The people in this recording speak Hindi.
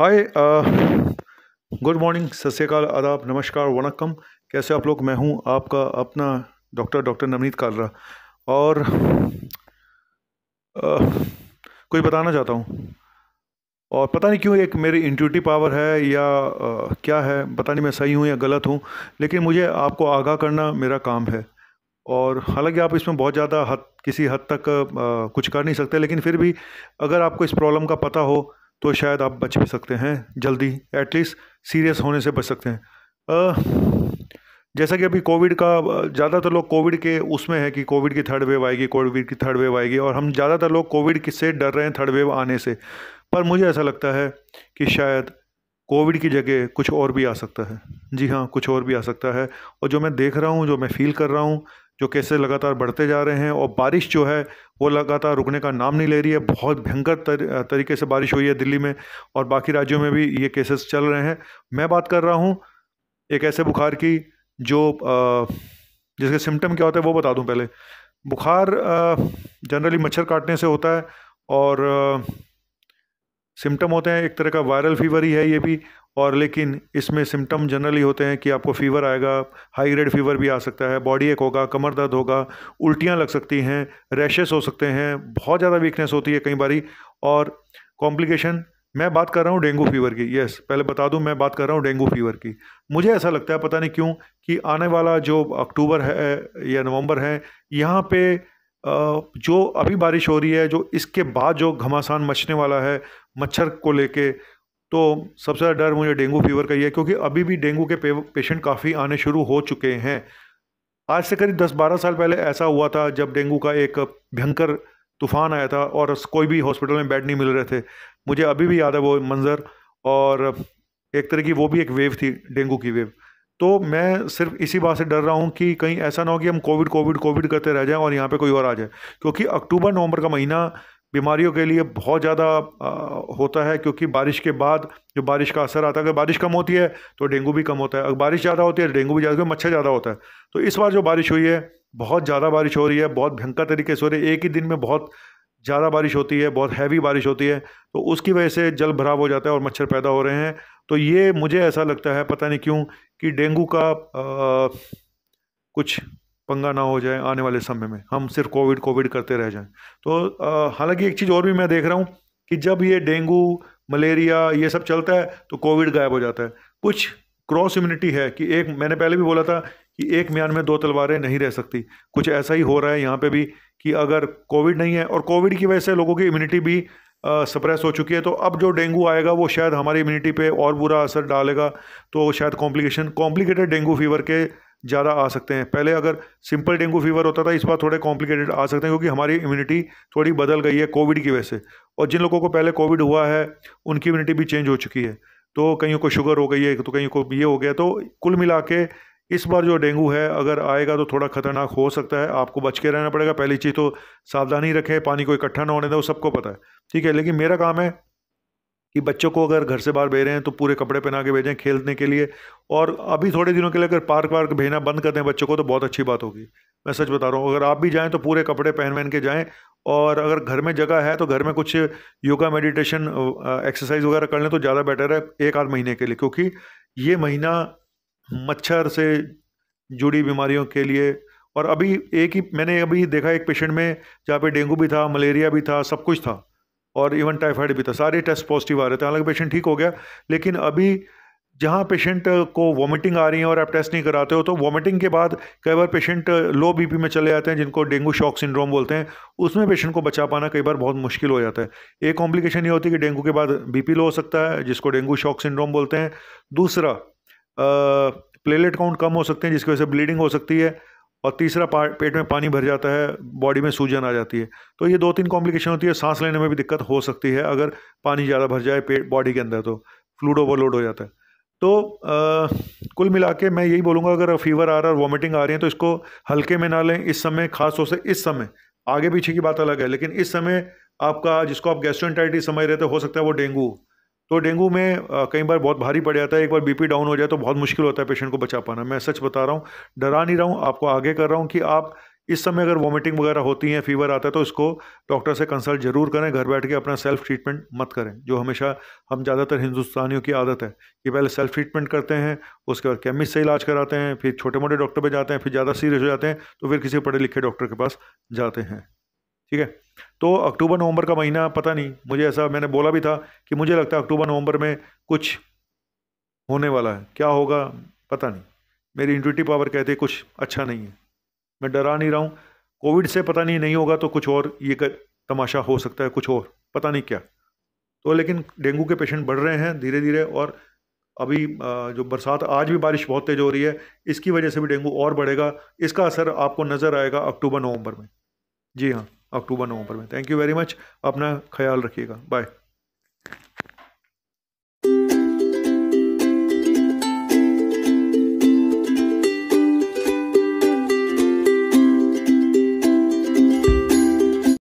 हाय गुड मॉर्निंग सत आदाब नमस्कार वनकम कैसे आप लोग मैं हूं आपका अपना डॉक्टर डॉक्टर नवनीत कालरा और आ, uh, कोई बताना चाहता हूं और पता नहीं क्यों एक मेरी इंट्यूटिव पावर है या आ, uh, क्या है पता नहीं मैं सही हूं या गलत हूं लेकिन मुझे आपको आगाह करना मेरा काम है और हालांकि आप इसमें बहुत ज़्यादा हद किसी हद तक आ, uh, कुछ कर नहीं सकते लेकिन फिर भी अगर आपको इस प्रॉब्लम का पता हो तो शायद आप बच भी सकते हैं जल्दी एटलीस्ट सीरियस होने से बच सकते हैं आ, जैसा कि अभी कोविड का ज़्यादातर लोग कोविड के उसमें है कि कोविड की थर्ड वेव आएगी कोविड की थर्ड वेव आएगी और हम ज़्यादातर लोग कोविड किससे डर रहे हैं थर्ड वेव आने से पर मुझे ऐसा लगता है कि शायद कोविड की जगह कुछ और भी आ सकता है जी हाँ कुछ और भी आ सकता है और जो मैं देख रहा हूँ जो मैं फील कर रहा हूँ जो केसेस लगातार बढ़ते जा रहे हैं और बारिश जो है वो लगातार रुकने का नाम नहीं ले रही है बहुत भयंकर तर, तरीके से बारिश हुई है दिल्ली में और बाकी राज्यों में भी ये केसेस चल रहे हैं मैं बात कर रहा हूँ एक ऐसे बुखार की जो जिसके सिम्टम क्या होते हैं वो बता दूँ पहले बुखार जनरली मच्छर काटने से होता है और सिम्टम होते हैं एक तरह का वायरल फीवर ही है ये भी और लेकिन इसमें सिम्टम जनरली होते हैं कि आपको फीवर आएगा हाई ग्रेड फीवर भी आ सकता है बॉडी एक होगा कमर दर्द होगा उल्टियाँ लग सकती हैं रैशेस हो सकते हैं बहुत ज़्यादा वीकनेस होती है कई बारी और कॉम्प्लिकेशन मैं बात कर रहा हूँ डेंगू फीवर की यस पहले बता दूँ मैं बात कर रहा हूँ डेंगू फीवर की मुझे ऐसा लगता है पता नहीं क्यों कि आने वाला जो अक्टूबर है या नवंबर है यहाँ पे जो अभी बारिश हो रही है जो इसके बाद जो घमासान मचने वाला है मच्छर को लेके तो सबसे ज़्यादा डर मुझे डेंगू फीवर का ही है क्योंकि अभी भी डेंगू के पेशेंट काफ़ी आने शुरू हो चुके हैं आज से करीब दस बारह साल पहले ऐसा हुआ था जब डेंगू का एक भयंकर तूफान आया था और कोई भी हॉस्पिटल में बेड नहीं मिल रहे थे मुझे अभी भी याद है वो मंज़र और एक तरह की वो भी एक वेव थी डेंगू की वेव तो मैं सिर्फ इसी बात से डर रहा हूँ कि कहीं ऐसा ना हो कि हम कोविड कोविड कोविड करते रह जाएं और यहाँ पे कोई और आ जाए क्योंकि अक्टूबर नवंबर का महीना बीमारियों के लिए बहुत ज़्यादा होता है क्योंकि बारिश के बाद जो बारिश का असर आता है अगर बारिश कम होती है तो डेंगू भी कम होता है अगर बारिश ज़्यादा होती है तो डेंगू भी ज़्यादा मच्छर ज़्यादा होता है तो इस बार जो बारिश हुई है बहुत ज़्यादा बारिश हो रही है बहुत भयंकर तरीके से हो रही है एक ही दिन में बहुत ज़्यादा बारिश होती है बहुत हैवी बारिश होती है तो उसकी वजह से जल भराव हो जाता है और मच्छर पैदा हो रहे हैं तो ये मुझे ऐसा लगता है पता नहीं क्यों कि डेंगू का आ, कुछ पंगा ना हो जाए आने वाले समय में हम सिर्फ कोविड कोविड करते रह जाएं तो हालांकि एक चीज़ और भी मैं देख रहा हूँ कि जब ये डेंगू मलेरिया ये सब चलता है तो कोविड गायब हो जाता है कुछ क्रॉस इम्यूनिटी है कि एक मैंने पहले भी बोला था कि एक म्यान में दो तलवारें नहीं रह सकती कुछ ऐसा ही हो रहा है यहाँ पर भी कि अगर कोविड नहीं है और कोविड की वजह से लोगों की इम्यूनिटी भी सप्रेस हो चुकी है तो अब जो डेंगू आएगा वो शायद हमारी इम्यूनिटी पे और बुरा असर डालेगा तो शायद कॉम्प्लिकेशन कॉम्प्लिकेटेड डेंगू फीवर के ज़्यादा आ सकते हैं पहले अगर सिंपल डेंगू फीवर होता था इस बार थोड़े कॉम्प्लिकेटेड आ सकते हैं क्योंकि हमारी इम्यूनिटी थोड़ी बदल गई है कोविड की वजह से और जिन लोगों को पहले कोविड हुआ है उनकी इम्यूनिटी भी चेंज हो चुकी है तो कहीं को शुगर हो गई है तो कहीं को ये हो गया तो कुल मिला के इस बार जो डेंगू है अगर आएगा तो थोड़ा खतरनाक हो सकता है आपको बच के रहना पड़ेगा पहली चीज़ तो सावधानी रखें पानी को इकट्ठा ना होने दें वो सबको पता है ठीक है लेकिन मेरा काम है कि बच्चों को अगर घर से बाहर भेज रहे हैं तो पूरे कपड़े पहना के भेजें खेलने के लिए और अभी थोड़े दिनों के लिए अगर पार्क वार्क भेजना बंद कर दें बच्चों को तो बहुत अच्छी बात होगी मैं सच बता रहा हूँ अगर आप भी जाएँ तो पूरे कपड़े पहन पहन के जाएँ और अगर घर में जगह है तो घर में कुछ योगा मेडिटेशन एक्सरसाइज वगैरह कर लें तो ज़्यादा बेटर है एक आध महीने के लिए क्योंकि ये महीना मच्छर से जुड़ी बीमारियों के लिए और अभी एक ही मैंने अभी देखा एक पेशेंट में जहाँ पे डेंगू भी था मलेरिया भी था सब कुछ था और इवन टाइफाइड भी था सारे टेस्ट पॉजिटिव आ रहे थे हालांकि पेशेंट ठीक हो गया लेकिन अभी जहाँ पेशेंट को वॉमिटिंग आ रही है और आप टेस्ट नहीं कराते हो तो वॉमिटिंग के बाद कई बार पेशेंट लो बीपी में चले जाते हैं जिनको डेंगू शॉक सिंड्रोम बोलते हैं उसमें पेशेंट को बचा पाना कई बार बहुत मुश्किल हो जाता है एक कॉम्प्लिकेशन ये होती है कि डेंगू के बाद बीपी लो हो सकता है जिसको डेंगू शॉक सिंड्रोम बोलते हैं दूसरा प्लेलेट काउंट कम हो सकते हैं जिसकी वजह से ब्लीडिंग हो सकती है और तीसरा पार्ट पेट में पानी भर जाता है बॉडी में सूजन आ जाती है तो ये दो तीन कॉम्प्लिकेशन होती है सांस लेने में भी दिक्कत हो सकती है अगर पानी ज़्यादा भर जाए पेट बॉडी के अंदर तो फ्लूड ओवरलोड हो जाता है तो आ, कुल मिला के मैं यही बोलूँगा अगर फीवर आ रहा है वॉमिटिंग आ रही है तो इसको हल्के में ना लें इस समय खासतौर से इस समय आगे पीछे की बात अलग है लेकिन इस समय आपका जिसको आप गैस्ट्रोइंटाइटिस समझ रहे थे हो सकता है वो डेंगू तो डेंगू में कई बार बहुत भारी पड़ जाता है एक बार बीपी डाउन हो जाए तो बहुत मुश्किल होता है पेशेंट को बचा पाना मैं सच बता रहा हूँ डरा नहीं रहा हूँ आपको आगे कर रहा हूँ कि आप इस समय अगर वॉमिटिंग वगैरह होती है फीवर आता है तो इसको डॉक्टर से कंसल्ट जरूर करें घर बैठ के अपना सेल्फ ट्रीटमेंट मत करें जो हमेशा हम ज़्यादातर हिंदुस्तानियों की आदत है कि पहले सेल्फ ट्रीटमेंट करते हैं उसके बाद केमिस्ट से इलाज कराते हैं फिर छोटे मोटे डॉक्टर पर जाते हैं फिर ज़्यादा सीरियस हो जाते हैं तो फिर किसी पढ़े लिखे डॉक्टर के पास जाते हैं ठीक है तो अक्टूबर नवंबर का महीना पता नहीं मुझे ऐसा मैंने बोला भी था कि मुझे लगता है अक्टूबर नवंबर में कुछ होने वाला है क्या होगा पता नहीं मेरी इंटूटिव पावर कहते कुछ अच्छा नहीं है मैं डरा नहीं रहा हूँ कोविड से पता नहीं नहीं होगा तो कुछ और ये कर, तमाशा हो सकता है कुछ और पता नहीं क्या तो लेकिन डेंगू के पेशेंट बढ़ रहे हैं धीरे धीरे और अभी जो बरसात आज भी बारिश बहुत तेज़ हो रही है इसकी वजह से भी डेंगू और बढ़ेगा इसका असर आपको नज़र आएगा अक्टूबर नवंबर में जी हाँ अक्टूबर नवंबर में थैंक यू वेरी मच अपना ख्याल रखिएगा बाय